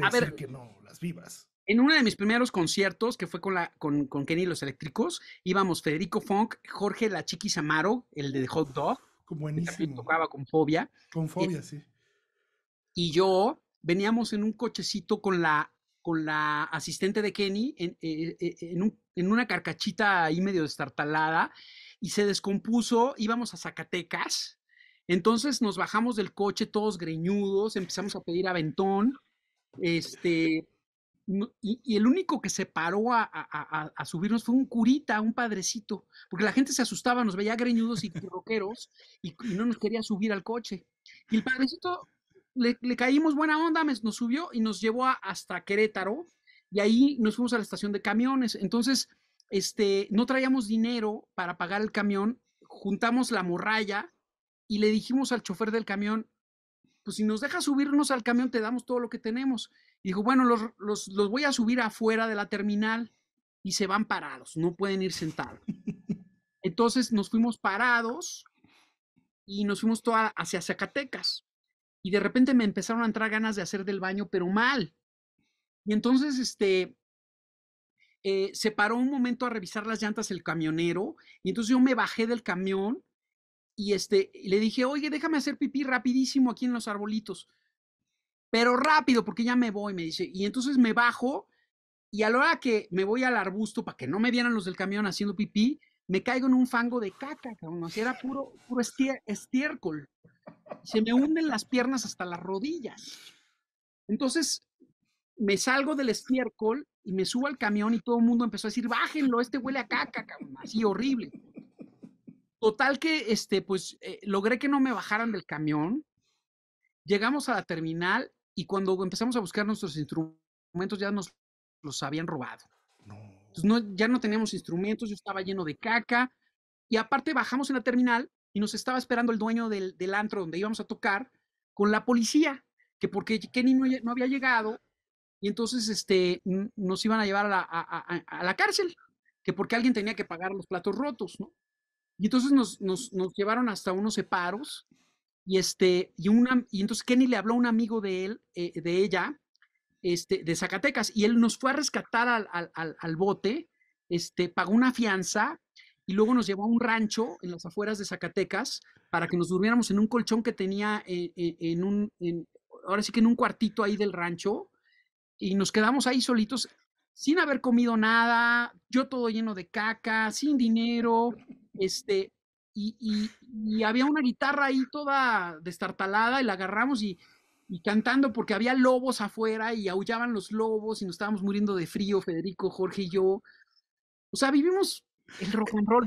a ver, que no las vivas. En uno de mis primeros conciertos, que fue con, con, con Kenny y los Eléctricos, íbamos Federico Funk, Jorge La Chiqui Samaro, el de Hot Dog. Buenísimo. Que tocaba con fobia. Con fobia, sí. Y yo veníamos en un cochecito con la, con la asistente de Kenny en, eh, eh, en una carcachita ahí medio destartalada y se descompuso, íbamos a Zacatecas, entonces nos bajamos del coche todos greñudos, empezamos a pedir aventón este, y, el único que se paró a, subirnos fue un curita, un padrecito, porque la gente se asustaba, nos veía greñudos y roqueros y, no nos quería subir al coche. Y el padrecito le, caímos buena onda, nos subió y nos llevó hasta Querétaro y ahí nos fuimos a la estación de camiones. Entonces, este, no traíamos dinero para pagar el camión, juntamos la morralla y le dijimos al chofer del camión, pues si nos dejas subirnos al camión, te damos todo lo que tenemos. Y dijo, bueno, los, voy a subir afuera de la terminal y se van parados, no pueden ir sentados. Entonces nos fuimos parados y nos fuimos toda hacia Zacatecas. Y de repente me empezaron a entrar ganas de hacer del baño, pero mal. Y entonces, este, eh, se paró un momento a revisar las llantas el camionero y entonces yo me bajé del camión y este, le dije, oye, déjame hacer pipí rapidísimo aquí en los arbolitos, pero rápido, porque ya me voy, me dice. Y entonces me bajo y a la hora que me voy al arbusto para que no me vieran los del camión haciendo pipí, me caigo en un fango de caca, como si era puro, puro estiércol. Se me hunden las piernas hasta las rodillas. Entonces me salgo del estiércol y me subo al camión y todo el mundo empezó a decir, bájenlo, este huele a caca, cabrón, así horrible. Total que, este, pues, eh, logré que no me bajaran del camión. Llegamos a la terminal y cuando empezamos a buscar nuestros instrumentos ya nos los habían robado. ya no teníamos instrumentos, yo estaba lleno de caca. Y aparte bajamos en la terminal y nos estaba esperando el dueño del, antro donde íbamos a tocar con la policía, que porque Kenny no, no había llegado y entonces este, nos iban a llevar a la, a la cárcel, que porque alguien tenía que pagar los platos rotos, ¿no? Y entonces nos, nos, llevaron hasta unos separos y, este, y, una, y entonces Kenny le habló a un amigo de él, eh, de ella, este, de Zacatecas, y él nos fue a rescatar al, al, al, bote, este, pagó una fianza y luego nos llevó a un rancho en las afueras de Zacatecas para que nos durmiéramos en un colchón que tenía eh, eh, en, un, ahora sí que en un cuartito ahí del rancho, y nos quedamos ahí solitos sin haber comido nada, yo todo lleno de caca, sin dinero, este, y, había una guitarra ahí toda destartalada y la agarramos y, y, cantando porque había lobos afuera y aullaban los lobos y nos estábamos muriendo de frío, Federico, Jorge y yo. O sea, vivimos el rock and roll